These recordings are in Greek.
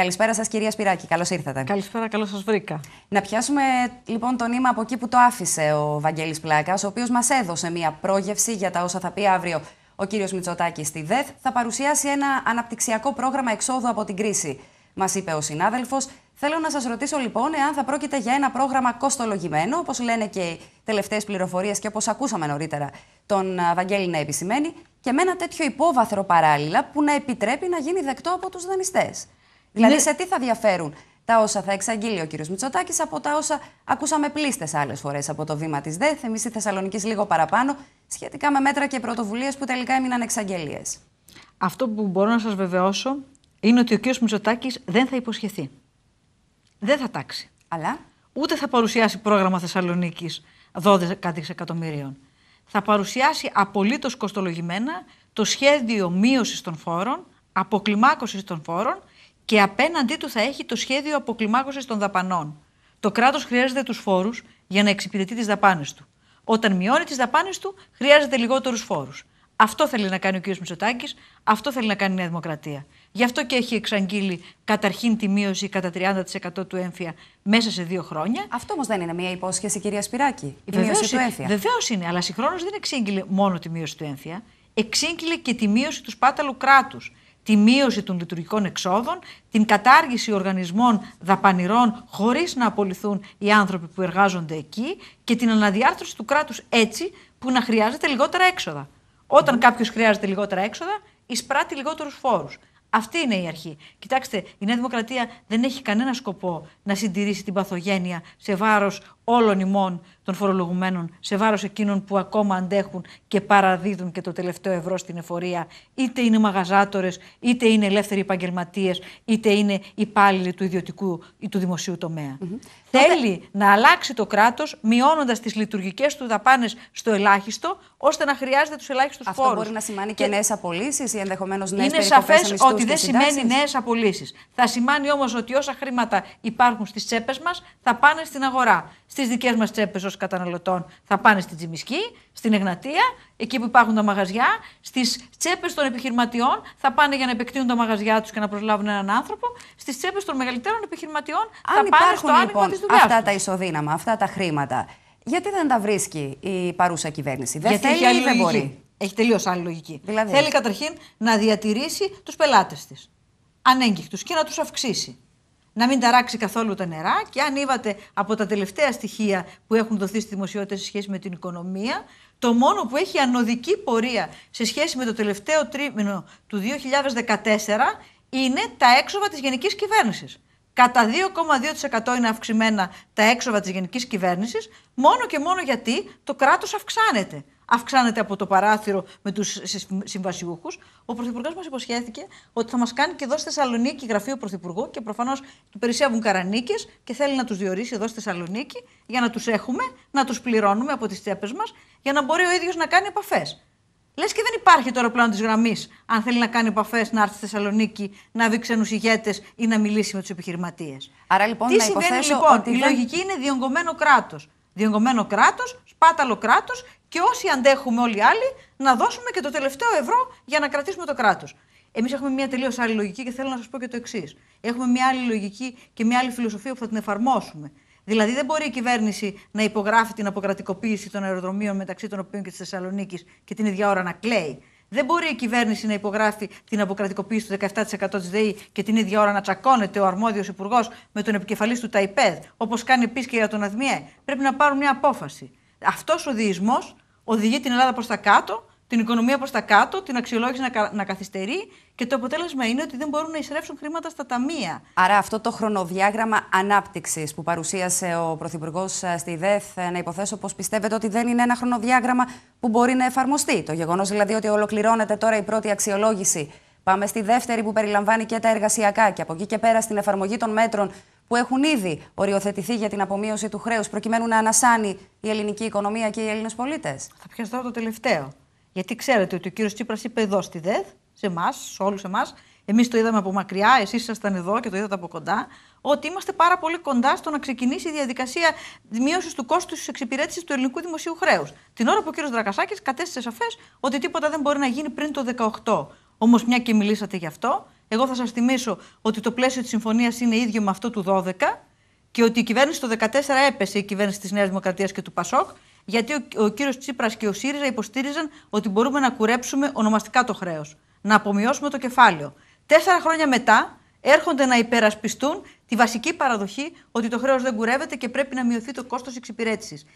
Καλησπέρα σας, κυρία Σπυράκη. Καλώς ήρθατε. Καλησπέρα, καλώς σας βρήκα. Να πιάσουμε λοιπόν το νήμα από εκεί που το άφησε ο Βαγγέλης Πλάκας, ο οποίος μας έδωσε μία πρόγευση για τα όσα θα πει αύριο ο κύριος Μητσοτάκης στη ΔΕΘ. Θα παρουσιάσει ένα αναπτυξιακό πρόγραμμα εξόδου από την κρίση, μας είπε ο συνάδελφος. Θέλω να σας ρωτήσω λοιπόν εάν θα πρόκειται για ένα πρόγραμμα κοστολογημένο, όπως λένε και οι τελευταίες πληροφορίες και όπως ακούσαμε νωρίτερα τον Βαγγέλη να επισημαίνει, και με ένα τέτοιο υπόβαθρο παράλληλα που να επιτρέπει να γίνει δεκτό από τους δανειστές. Δηλαδή, ναι. σε τι θα διαφέρουν τα όσα θα εξαγγείλει ο κ. Μητσοτάκης από τα όσα ακούσαμε πλήστες άλλες φορές από το βήμα της ΔΕΘ, εμείς στη Θεσσαλονίκης λίγο παραπάνω, σχετικά με μέτρα και πρωτοβουλίες που τελικά έμειναν εξαγγελίες. Αυτό που μπορώ να σας βεβαιώσω είναι ότι ο κ. Μητσοτάκης δεν θα υποσχεθεί. Δεν θα τάξει. Αλλά. Ούτε θα παρουσιάσει πρόγραμμα Θεσσαλονίκης 12 δισεκατομμυρίων. Θα παρουσιάσει απολύτως κοστολογημένα το σχέδιο μείωσης των φόρων, αποκλιμάκωσης των φόρων και απέναντί του θα έχει το σχέδιο αποκλιμάκωσης των δαπανών. Το κράτος χρειάζεται τους φόρους για να εξυπηρετεί τις δαπάνες του. Όταν μειώνει τις δαπάνες του, χρειάζεται λιγότερους φόρους. Αυτό θέλει να κάνει ο κ. Μητσοτάκης, αυτό θέλει να κάνει η Νέα Δημοκρατία. Γι' αυτό και έχει εξαγγείλει καταρχήν τη μείωση κατά 30% του έμφυα μέσα σε δύο χρόνια. Αυτό όμως δεν είναι μια υπόσχεση, κυρία Σπυράκη. Η μείωση του έμφυα. Βεβαίως είναι, αλλά συγχρόνως δεν εξήγηλε μόνο τη μείωση του έμφυα. Εξήγηλε και τη μείωση του σπάταλου κράτους τη μείωση των λειτουργικών εξόδων, την κατάργηση οργανισμών δαπανηρών χωρίς να απολυθούν οι άνθρωποι που εργάζονται εκεί και την αναδιάρθρωση του κράτους έτσι που να χρειάζεται λιγότερα έξοδα. Όταν κάποιος χρειάζεται λιγότερα έξοδα, εισπράττει λιγότερους φόρους. Αυτή είναι η αρχή. Κοιτάξτε, η Νέα Δημοκρατία δεν έχει κανένα σκοπό να συντηρήσει την παθογένεια σε βάρος όλων ημών των φορολογουμένων σε βάρος εκείνων που ακόμα αντέχουν και παραδίδουν και το τελευταίο ευρώ στην εφορία, είτε είναι μαγαζάτορες, είτε είναι ελεύθεροι επαγγελματίες, είτε είναι υπάλληλοι του ιδιωτικού ή του δημοσίου τομέα. Θέλει να αλλάξει το κράτος, μειώνοντας τις λειτουργικές του δαπάνες στο ελάχιστο, ώστε να χρειάζεται τους ελάχιστους Αυτό Αυτό μπορεί να σημαίνει και, και... νέες απολύσεις ή ενδεχομένως νέες Είναι σαφέ ότι δεν σημαίνει νέες απολύσεις. Θα σημαίνει όμως ότι όσα χρήματα υπάρχουν στις τσέπες μας θα πάνε στην αγορά στις δικές μας τσέπες ως καταναλωτών θα πάνε στην Τζιμισκή, στην Εγνατία, εκεί που υπάρχουν τα μαγαζιά, στις τσέπες των επιχειρηματιών θα πάνε για να επεκτείνουν τα μαγαζιά τους και να προσλάβουν έναν άνθρωπο, στις τσέπες των μεγαλύτερων επιχειρηματιών θα πάνε στο άνοιγμα λοιπόν, της αυτά τα ισοδύναμα, αυτά τα χρήματα. Γιατί δεν τα βρίσκει η παρούσα κυβέρνηση, δεν Γιατί δεν μπορεί. Έχει τελείως άλλη λογική. Δηλαδή. Θέλει καταρχήν να διατηρήσει τους πελάτες της. Ανέγκυχτους και να τους αυξήσει να μην ταράξει καθόλου τα νερά και αν είδατε από τα τελευταία στοιχεία που έχουν δοθεί στη δημοσιότητα σε σχέση με την οικονομία, το μόνο που έχει ανωδική πορεία σε σχέση με το τελευταίο τρίμηνο του 2014 είναι τα έξοδα της γενικής κυβέρνησης. Κατά 2,2% είναι αυξημένα τα έξοδα της γενικής κυβέρνησης, μόνο και μόνο γιατί το κράτος αυξάνεται αυξάνεται από το παράθυρο με τους συμβασιούχους. Ο Πρωθυπουργός μας υποσχέθηκε ότι θα μας κάνει και εδώ στη Θεσσαλονίκη γραφείο Πρωθυπουργού και προφανώς του περισσεύουν καρανίκες και θέλει να τους διορίσει εδώ στη Θεσσαλονίκη για να τους έχουμε, να τους πληρώνουμε από τις τσέπες μας για να μπορεί ο ίδιος να κάνει επαφές. Λες και δεν υπάρχει τώρα πλάνος της γραμμής, αν θέλει να κάνει επαφές, να έρθει στη Θεσσαλονίκη, να δει ξένους ή να μιλήσει με τους επιχειρηματίες. Άρα λοιπόν, Τι συμβαίνει λοιπόν, ότι η λογική είναι διονγκωμένο κράτος. Διονγκωμένο κράτος, σπάταλο κράτος και όσοι αντέχουμε όλοι οι άλλοι να δώσουμε και το τελευταίο ευρώ για να κρατήσουμε το κράτος. Εμείς έχουμε μια τελείως άλλη λογική και θέλω να σας πω και το εξής. Έχουμε μια άλλη λογική και μια άλλη φιλοσοφία που θα την εφαρμόσουμε. Δηλαδή, δεν μπορεί η κυβέρνηση να υπογράφει την αποκρατικοποίηση των αεροδρομίων μεταξύ των οποίων και της Θεσσαλονίκης και την ίδια ώρα να κλαίει. Δεν μπορεί η κυβέρνηση να υπογράφει την αποκρατικοποίηση του 17% της ΔΕΗ και την ίδια ώρα να τσακώνεται ο αρμόδιος υπουργός με τον επικεφαλής του ΤΑΙΠΕΔ, όπως κάνει επίση και για τον ΑΔΜΙΕ. Πρέπει να πάρουν μια απόφαση. Αυτός ο διεισμός οδηγεί την Ελλάδα προς τα κάτω, την οικονομία προς τα κάτω, την αξιολόγηση να, να καθυστερεί και το αποτέλεσμα είναι ότι δεν μπορούν να εισρέψουν χρήματα στα ταμεία. Άρα, αυτό το χρονοδιάγραμμα ανάπτυξης που παρουσίασε ο Πρωθυπουργός ε, στη ΔΕΘ, ε, να υποθέσω πως πιστεύετε ότι δεν είναι ένα χρονοδιάγραμμα που μπορεί να εφαρμοστεί. Το γεγονός δηλαδή ότι ολοκληρώνεται τώρα η πρώτη αξιολόγηση Πάμε στη δεύτερη που περιλαμβάνει και τα εργασιακά και από εκεί και πέρα στην εφαρμογή των μέτρων που έχουν ήδη οριοθετηθεί για την απομείωση του χρέους, προκειμένου να ανασάνει η ελληνική οικονομία και οι Έλληνες πολίτες. Θα πιαστώ το τελευταίο. Γιατί ξέρετε ότι ο κύριος Τσίπρας είπε εδώ στη ΔΕΘ, σε εμάς, σε όλους εμάς, εμείς το είδαμε από μακριά, εσείς ήσασταν εδώ και το είδατε από κοντά, ότι είμαστε πάρα πολύ κοντά στο να ξεκινήσει η διαδικασία μείωσης του κόστους της εξυπηρέτησης του ελληνικού δημοσίου χρέους. Την ώρα που ο κύριος Δρακασάκης κατέστησε σαφές ότι τίποτα δεν μπορεί να γίνει πριν το 18. Όμως, μια και μιλήσατε γι' αυτό, εγώ θα σας θυμίσω ότι το πλαίσιο της συμφωνίας είναι ίδιο με αυτό του 12 και ότι η κυβέρνηση το 14 έπεσε, η κυβέρνηση της Νέας Δημοκρατίας και του Πασόκ, γιατί ο, ο κύριος Τσίπρας και ο ΣΥΡΙΖΑ υποστήριζαν ότι μπορούμε να κουρέψουμε ονομαστικά το χρέος, να απομειώσουμε το κεφάλαιο. Τέσσερα χρόνια μετά έρχονται να υπερασπιστούν τη βασική παραδοχή ότι το χρέος δεν κουρεύεται και πρέπει να μειωθεί το κόστος εξυπηρέτησης.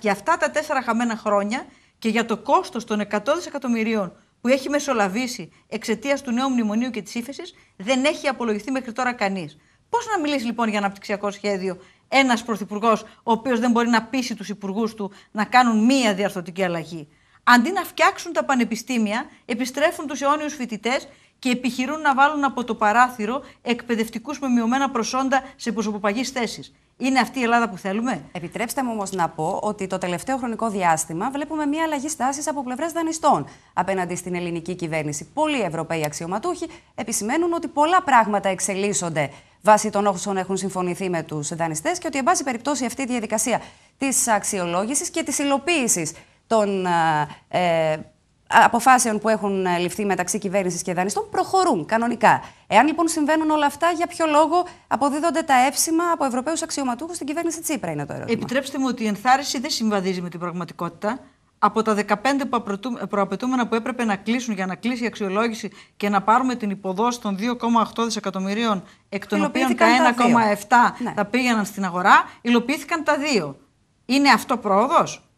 Και αυτά τα τέσσερα χαμένα χρόνια και για το κόστος των 100 δισεκατομμυρίων που έχει μεσολαβήσει εξαιτίας του νέου μνημονίου και της ύφεσης δεν έχει απολογηθεί μέχρι τώρα κανείς. Πώς να μιλήσει λοιπόν για αναπτυξιακό σχέδιο ένας πρωθυπουργός, ο οποίος δεν μπορεί να πείσει τους υπουργούς του να κάνουν μία διαρθρωτική αλλαγή. Αντί να φτιάξουν τα πανεπιστήμια, επιστρέφουν τους αιώνιους φοιτητές και επιχειρούν να βάλουν από το παράθυρο εκπαιδευτικούς με μειωμένα προσόντα σε προσωποπαγείς θέσεις. Είναι αυτή η Ελλάδα που θέλουμε. Επιτρέψτε μου όμως να πω ότι το τελευταίο χρονικό διάστημα βλέπουμε μια αλλαγή στάσης από πλευράς δανειστών απέναντι στην ελληνική κυβέρνηση. Πολλοί Ευρωπαίοι αξιωματούχοι επισημαίνουν ότι πολλά πράγματα εξελίσσονται βάσει των όσων έχουν συμφωνηθεί με τους δανειστές και ότι, εν πάση περιπτώσει, αυτή η διαδικασία της αξιολόγησης και της υλοποίησης των ε, ε αποφάσεων που έχουν ε, ληφθεί μεταξύ κυβέρνησης και δανειστών προχωρούν κανονικά. Εάν λοιπόν συμβαίνουν όλα αυτά, για ποιο λόγο αποδίδονται τα εύσημα από Ευρωπαίους αξιωματούχους στην κυβέρνηση Τσίπρα, είναι το ερώτημα. Επιτρέψτε μου ότι η ενθάρρυνση δεν συμβαδίζει με την πραγματικότητα. Από τα 15 προαπαιτούμενα που έπρεπε να κλείσουν για να κλείσει η αξιολόγηση και να πάρουμε την υποδόση των 2,8 δισεκατομμυρίων, εκ των οποίων τα 1,7 ναι. θα πήγαιναν στην αγορά, υλοποιήθηκαν τα δύο. Είναι αυτό πρόοδος?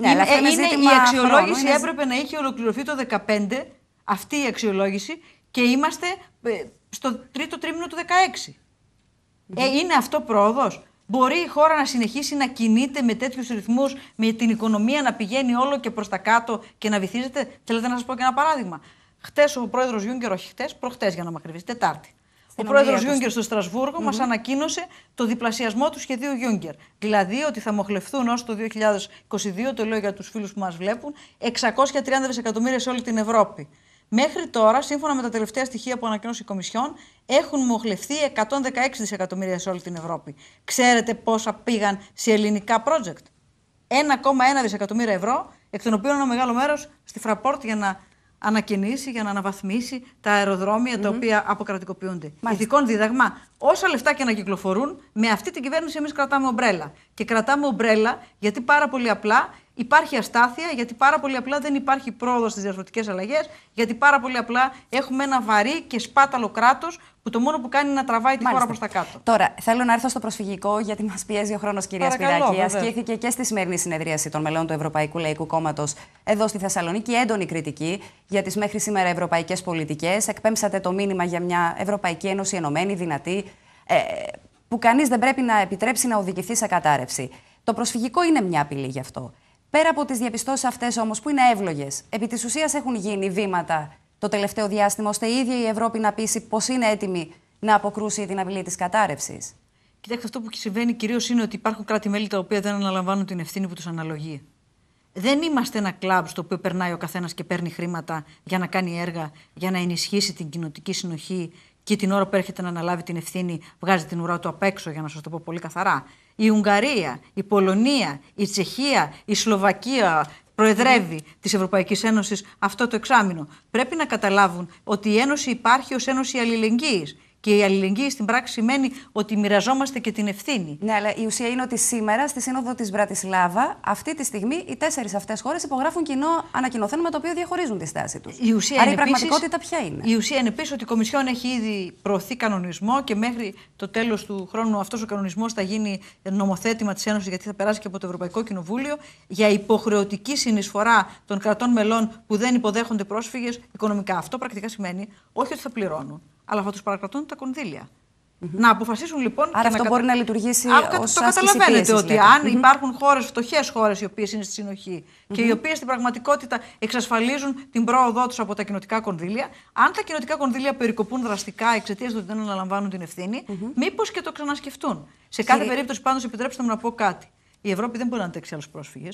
Ναι, είναι, η αξιολόγηση έπρεπε να είχε ολοκληρωθεί το 2015, αυτή η αξιολόγηση, και είμαστε ε, στο τρίτο τρίμηνο του 2016. Ε, είναι αυτό πρόοδος. Μπορεί η χώρα να συνεχίσει να κινείται με τέτοιους ρυθμούς, με την οικονομία να πηγαίνει όλο και προς τα κάτω και να βυθίζεται. Θέλετε να σας πω και ένα παράδειγμα. Χτες ο πρόεδρος Γιούγκερ, όχι χτες, προχτές για να είμαι Τετάρτη, ο πρόεδρο Γιούγκερ στο Στρασβούργο mm μας ανακοίνωσε το διπλασιασμό του σχεδίου Γιούγκερ. Δηλαδή ότι θα μοχλευθούν ως το 2022, το λέω για τους φίλους που μας βλέπουν, 630 δισεκατομμύρια σε όλη την Ευρώπη. Μέχρι τώρα, σύμφωνα με τα τελευταία στοιχεία που ανακοίνωσε η Κομισιόν, έχουν μοχλευθεί 116 δισεκατομμύρια σε όλη την Ευρώπη. Ξέρετε πόσα πήγαν σε ελληνικά project. 1,1 δισεκατομμύρια ευρώ, εκ των οποίων ένα μεγάλο μέρος στη Φραπόρτ για να ανακαινήσει για να αναβαθμίσει τα αεροδρομια τα οποία αποκρατικοποιούνται. Μάλιστα. δίδαγμα. Όσα λεφτά και να κυκλοφορούν, με αυτή την κυβέρνηση εμείς κρατάμε ομπρέλα. Και κρατάμε ομπρέλα γιατί πάρα πολύ απλά Υπάρχει αστάθεια γιατί πάρα πολύ απλά δεν υπάρχει πρόοδος στις διαφορετικέ αλλαγές, γιατί πάρα πολύ απλά έχουμε ένα βαρύ και σπάταλο κράτος που το μόνο που κάνει είναι να τραβάει τη χώρα προς τα κάτω. Τώρα, θέλω να έρθω στο προσφυγικό, γιατί μας πιέζει ο χρόνος, κυρία Σπυράκη. Ασκήθηκε και στη σημερινή συνεδρίαση των μελών του Ευρωπαϊκού Λαϊκού Κόμματος εδώ στη Θεσσαλονίκη έντονη κριτική για τις μέχρι σήμερα ευρωπαϊκές πολιτικές. Εκπέμψατε το μήνυμα για μια Ευρωπαϊκή Ένωση ενωμένη, δυνατή, ε, που κανείς δεν πρέπει να επιτρέψει να οδηγηθεί σε κατάρρευση. Το προσφυγικό είναι μια απειλή γι' αυτό. Πέρα από τις διαπιστώσεις αυτές όμως, που είναι εύλογες, επί της ουσίας έχουν γίνει βήματα το τελευταίο διάστημα, ώστε η ίδια η Ευρώπη να πείσει πως είναι έτοιμη να αποκρούσει την απειλή της κατάρρευσης. Κοιτάξτε, αυτό που συμβαίνει κυρίως είναι ότι υπάρχουν κράτη-μέλη τα οποία δεν αναλαμβάνουν την ευθύνη που τους αναλογεί. Δεν είμαστε ένα κλαμπ στο οποίο περνάει ο καθένας και παίρνει χρήματα για να κάνει έργα, για να ενισχύσει την κοινοτική συνοχή, και την ώρα που έρχεται να αναλάβει την ευθύνη βγάζει την ουρά του απ' έξω, για να σας το πω πολύ καθαρά. Η Ουγγαρία, η Πολωνία, η Τσεχία, η Σλοβακία προεδρεύει mm. της Ευρωπαϊκής Ένωσης αυτό το εξάμεινο. Πρέπει να καταλάβουν ότι η Ένωση υπάρχει ως Ένωση Αλληλεγγύης. Και η αλληλεγγύη στην πράξη σημαίνει ότι μοιραζόμαστε και την ευθύνη. Ναι, αλλά η ουσία είναι ότι σήμερα στη Σύνοδο της Βρατισλάβα, αυτή τη στιγμή, οι τέσσερις αυτές χώρες υπογράφουν κοινό ανακοινωθέν με το οποίο διαχωρίζουν τη στάση τους. Η Άρα είναι η πραγματικότητα ποια είναι. Η ουσία είναι επίσης ότι η Κομισιόν έχει ήδη προωθεί κανονισμό και μέχρι το τέλος του χρόνου αυτός ο κανονισμός θα γίνει νομοθέτημα της Ένωσης, γιατί θα περάσει και από το Ευρωπαϊκό Κοινοβούλιο, για υποχρεωτική συνεισφορά των κρατών μελών που δεν υποδέχονται πρόσφυγες οικονομικά. Αυτό πρακτικά σημαίνει όχι ότι θα πληρώνουν αλλά θα τους παρακρατούν τα κονδύλια. Mm -hmm. Να αποφασίσουν λοιπόν. Άρα αυτό να μπορεί κατα... να λειτουργήσει ω Το καταλαβαίνετε πίεσης, ότι αν mm -hmm. υπάρχουν χώρες, φτωχές χώρες, οι οποίες είναι στη συνοχή mm -hmm. και οι οποίες στην πραγματικότητα εξασφαλίζουν την πρόοδό τους από τα κοινοτικά κονδύλια, αν τα κοινοτικά κονδύλια περικοπούν δραστικά εξαιτίας του ότι δεν αναλαμβάνουν την ευθύνη, μήπως και το ξανασκεφτούν. Σε κάθε περίπτωση, πάντως, επιτρέψτε μου να πω κάτι. Η Ευρώπη δεν μπορεί να αντέξει άλλους πρόσφυγες.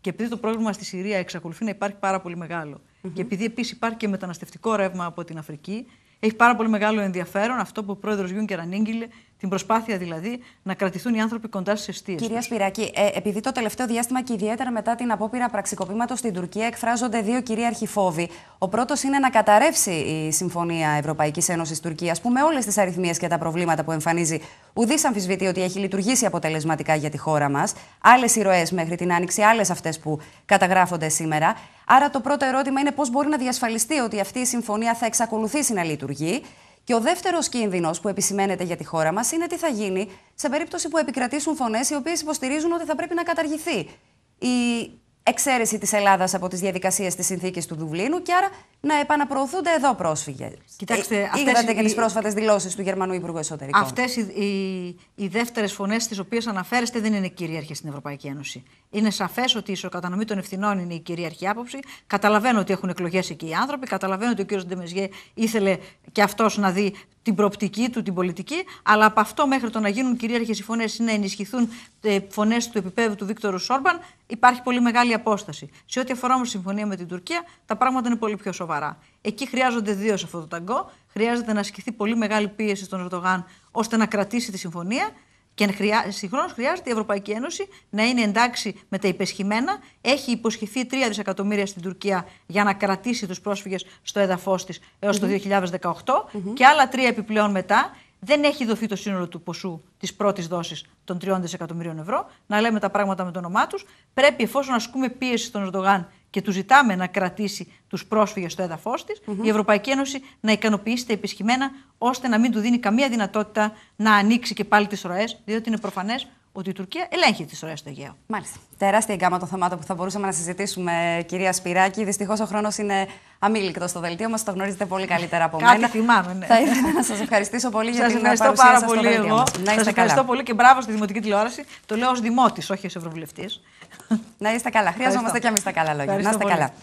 Και επειδή το πρόβλημα στη Συρία εξακολουθεί να υπάρχει πάρα πολύ μεγάλο, και επειδή επίσης υπάρχει και μεταναστευτικό ρεύμα από την Αφρική, έχει πάρα πολύ μεγάλο ενδιαφέρον αυτό που ο πρόεδρος Γιούνκερ ανήγγειλε την προσπάθεια δηλαδή να κρατηθούν οι άνθρωποι κοντά στις αιστείες. Κυρία Σπυράκη, ε, επειδή το τελευταίο διάστημα και ιδιαίτερα μετά την απόπειρα πραξικοπήματος στην Τουρκία εκφράζονται δύο κυρίαρχοι φόβοι. Ο πρώτος είναι να καταρρεύσει η Συμφωνία Ευρωπαϊκής Ένωσης Τουρκίας, που με όλες τις αριθμίες και τα προβλήματα που εμφανίζει, ουδής αμφισβητεί ότι έχει λειτουργήσει αποτελεσματικά για τη χώρα μας. Άλλες ηρωέ μέχρι την άνοιξη, άλλες αυτές που καταγράφονται σήμερα. Άρα το πρώτο ερώτημα είναι πώς μπορεί να διασφαλιστεί ότι αυτή η συμφωνία θα εξακολουθήσει να λειτουργεί. Και ο δεύτερος κίνδυνος που επισημαίνεται για τη χώρα μας είναι τι θα γίνει σε περίπτωση που επικρατήσουν φωνές οι οποίες υποστηρίζουν ότι θα πρέπει να καταργηθεί η εξαίρεση της Ελλάδας από τις διαδικασίες της συνθήκης του Δουβλίνου και άρα να επαναπροωθούνται εδώ πρόσφυγες. Κοιτάξτε, ε, αυτές είδατε οι... και τις πρόσφατες δηλώσεις του Γερμανού Υπουργού Εσωτερικών. Αυτές οι, οι, οι δεύτερες φωνές τις οποίες αναφέρεστε δεν είναι κυρίαρχες στην Ευρωπαϊκή Ένωση. Είναι σαφές ότι η ισοκατανομή των ευθυνών είναι η κυρίαρχη άποψη. Καταλαβαίνω ότι έχουν εκλογές εκεί οι άνθρωποι. Καταλαβαίνω ότι ο κ. Ντεμεζιέ ήθελε και αυτός να δει την προοπτική του, την πολιτική. Αλλά από αυτό μέχρι το να γίνουν κυρίαρχες οι φωνές ή να ενισχυθούν ε, φωνές του επίπεδου του Βίκτορου Σόρμπαν υπάρχει πολύ μεγάλη απόσταση. Σε ό,τι αφορά όμως τη συμφωνία με την Τουρκία, τα πράγματα είναι πολύ πιο σοβαρά. Εκεί χρειάζονται δύο σε αυτό το ταγκό. Χρειάζεται να ασκηθεί πολύ μεγάλη πίεση στον Ερντογάν ώστε να κρατήσει τη συμφωνία. Και συγχρόνως χρειάζεται η Ευρωπαϊκή Ένωση να είναι εντάξει με τα υπεσχημένα. Έχει υποσχεθεί 3 δισεκατομμύρια στην Τουρκία για να κρατήσει τους πρόσφυγες στο έδαφος της έως το 2018 και άλλα τρία επιπλέον μετά δεν έχει δοθεί το σύνολο του ποσού της πρώτης δόσης των 30 δισεκατομμυρίων ευρώ. Να λέμε τα πράγματα με το όνομά τους. Πρέπει, εφόσον ασκούμε πίεση στον Ερντογάν και του ζητάμε να κρατήσει τους πρόσφυγες στο έδαφος της, η Ευρωπαϊκή Ένωση να ικανοποιήσει τα επισχυμένα, ώστε να μην του δίνει καμία δυνατότητα να ανοίξει και πάλι τις ροές, διότι είναι προφανές ότι η Τουρκία ελέγχει τις ώρε του Αιγαίου. Μάλιστα. Τεράστια γκάμα των θεμάτων που θα μπορούσαμε να συζητήσουμε, κυρία Σπυράκη. Δυστυχώς ο χρόνος είναι αμήλικτος στο δελτίο μας. Το γνωρίζετε πολύ καλύτερα από μένα. Κάτι θυμάμαι, ναι. Θα ήθελα να σας ευχαριστήσω πολύ για την παρουσία πάρα σας πολύ εγώ. Να είστε σας ευχαριστώ πολύ και μπράβο στη δημοτική τηλεόραση. Το λέω ως δημότης, όχι ως ευρωβουλευτής. Να είστε καλά. Χρειαζόμαστε κι εμείς τα καλά λόγια. να είστε καλά.